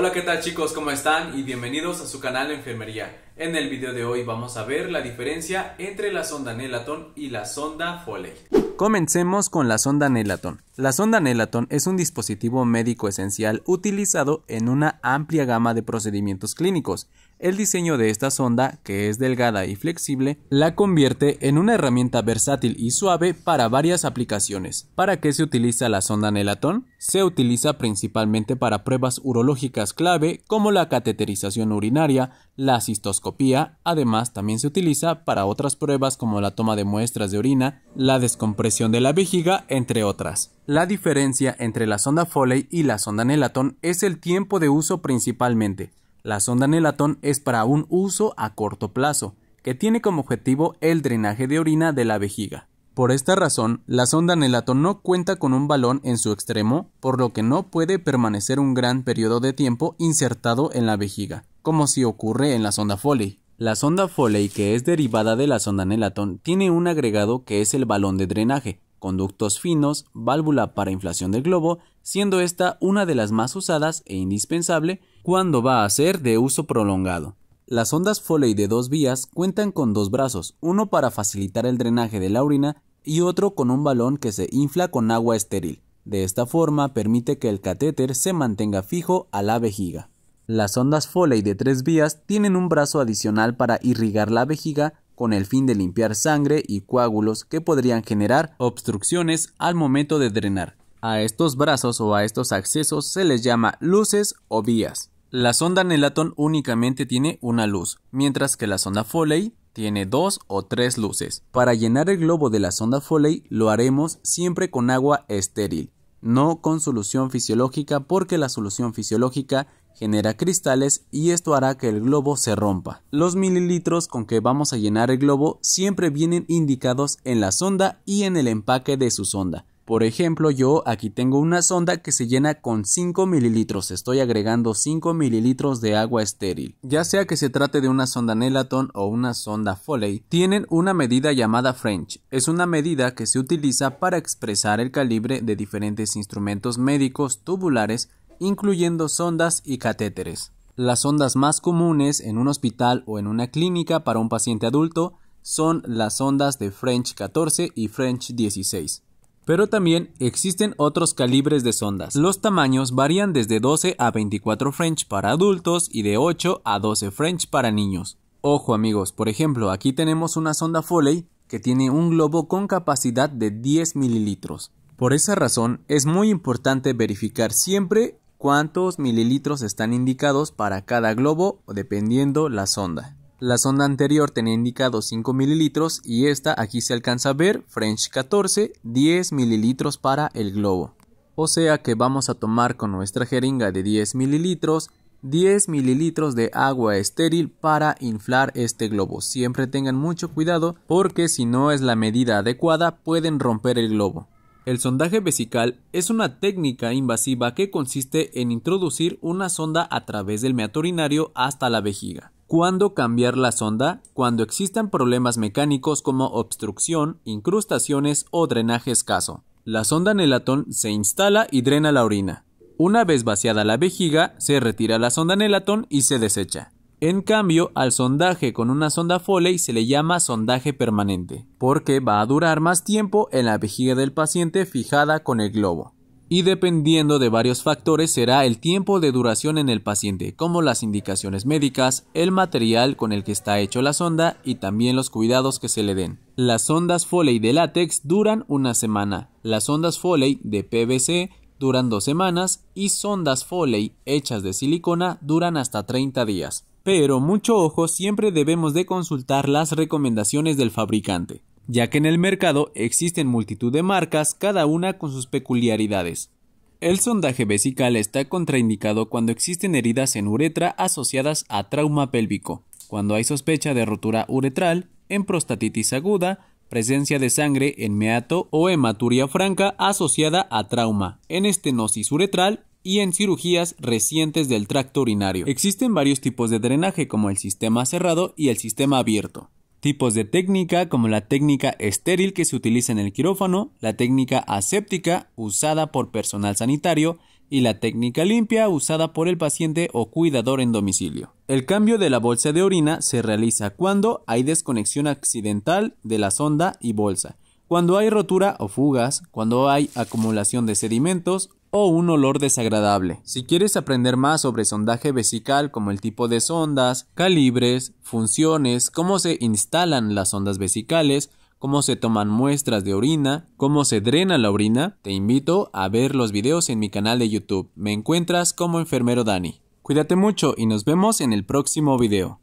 Hola, ¿qué tal chicos? ¿Cómo están? Y bienvenidos a su canal Enfermería. En el video de hoy vamos a ver la diferencia entre la sonda Nelaton y la sonda Foley. Comencemos con la sonda Nelaton. La sonda Nelaton es un dispositivo médico esencial utilizado en una amplia gama de procedimientos clínicos, el diseño de esta sonda, que es delgada y flexible, la convierte en una herramienta versátil y suave para varias aplicaciones. ¿Para qué se utiliza la sonda Nelatón? Se utiliza principalmente para pruebas urológicas clave como la cateterización urinaria, la cistoscopía, además también se utiliza para otras pruebas como la toma de muestras de orina, la descompresión de la vejiga, entre otras. La diferencia entre la sonda Foley y la sonda Nelaton es el tiempo de uso principalmente. La sonda Nelaton es para un uso a corto plazo, que tiene como objetivo el drenaje de orina de la vejiga. Por esta razón, la sonda Nelaton no cuenta con un balón en su extremo, por lo que no puede permanecer un gran periodo de tiempo insertado en la vejiga, como si ocurre en la sonda Foley. La sonda Foley, que es derivada de la sonda Nelaton, tiene un agregado que es el balón de drenaje, conductos finos, válvula para inflación del globo, siendo esta una de las más usadas e indispensable cuando va a ser de uso prolongado. Las ondas Foley de dos vías cuentan con dos brazos, uno para facilitar el drenaje de la orina y otro con un balón que se infla con agua estéril. De esta forma permite que el catéter se mantenga fijo a la vejiga. Las ondas Foley de tres vías tienen un brazo adicional para irrigar la vejiga con el fin de limpiar sangre y coágulos que podrían generar obstrucciones al momento de drenar. A estos brazos o a estos accesos se les llama luces o vías. La sonda Nelaton únicamente tiene una luz, mientras que la sonda Foley tiene dos o tres luces. Para llenar el globo de la sonda Foley lo haremos siempre con agua estéril, no con solución fisiológica porque la solución fisiológica genera cristales y esto hará que el globo se rompa. Los mililitros con que vamos a llenar el globo siempre vienen indicados en la sonda y en el empaque de su sonda. Por ejemplo, yo aquí tengo una sonda que se llena con 5 mililitros. Estoy agregando 5 mililitros de agua estéril. Ya sea que se trate de una sonda Nelaton o una sonda Foley, tienen una medida llamada French. Es una medida que se utiliza para expresar el calibre de diferentes instrumentos médicos tubulares, incluyendo sondas y catéteres. Las ondas más comunes en un hospital o en una clínica para un paciente adulto son las sondas de French 14 y French 16 pero también existen otros calibres de sondas. Los tamaños varían desde 12 a 24 French para adultos y de 8 a 12 French para niños. Ojo amigos, por ejemplo, aquí tenemos una sonda Foley que tiene un globo con capacidad de 10 mililitros. Por esa razón, es muy importante verificar siempre cuántos mililitros están indicados para cada globo dependiendo la sonda. La sonda anterior tenía indicado 5 mililitros y esta aquí se alcanza a ver, French 14, 10 mililitros para el globo. O sea que vamos a tomar con nuestra jeringa de 10 mililitros 10 mililitros de agua estéril para inflar este globo. Siempre tengan mucho cuidado porque si no es la medida adecuada pueden romper el globo. El sondaje vesical es una técnica invasiva que consiste en introducir una sonda a través del meato urinario hasta la vejiga. ¿Cuándo cambiar la sonda? Cuando existan problemas mecánicos como obstrucción, incrustaciones o drenaje escaso. La sonda Nelaton se instala y drena la orina. Una vez vaciada la vejiga, se retira la sonda Nelaton y se desecha. En cambio, al sondaje con una sonda Foley se le llama sondaje permanente, porque va a durar más tiempo en la vejiga del paciente fijada con el globo y dependiendo de varios factores será el tiempo de duración en el paciente, como las indicaciones médicas, el material con el que está hecho la sonda y también los cuidados que se le den. Las sondas Foley de látex duran una semana, las sondas Foley de PVC duran dos semanas y sondas Foley hechas de silicona duran hasta 30 días. Pero mucho ojo, siempre debemos de consultar las recomendaciones del fabricante ya que en el mercado existen multitud de marcas, cada una con sus peculiaridades. El sondaje vesical está contraindicado cuando existen heridas en uretra asociadas a trauma pélvico, cuando hay sospecha de rotura uretral, en prostatitis aguda, presencia de sangre en meato o hematuria franca asociada a trauma, en estenosis uretral y en cirugías recientes del tracto urinario. Existen varios tipos de drenaje como el sistema cerrado y el sistema abierto tipos de técnica como la técnica estéril que se utiliza en el quirófano, la técnica aséptica usada por personal sanitario y la técnica limpia usada por el paciente o cuidador en domicilio. El cambio de la bolsa de orina se realiza cuando hay desconexión accidental de la sonda y bolsa, cuando hay rotura o fugas, cuando hay acumulación de sedimentos o un olor desagradable. Si quieres aprender más sobre sondaje vesical como el tipo de sondas, calibres, funciones, cómo se instalan las sondas vesicales, cómo se toman muestras de orina, cómo se drena la orina, te invito a ver los videos en mi canal de YouTube. Me encuentras como enfermero Dani. Cuídate mucho y nos vemos en el próximo video.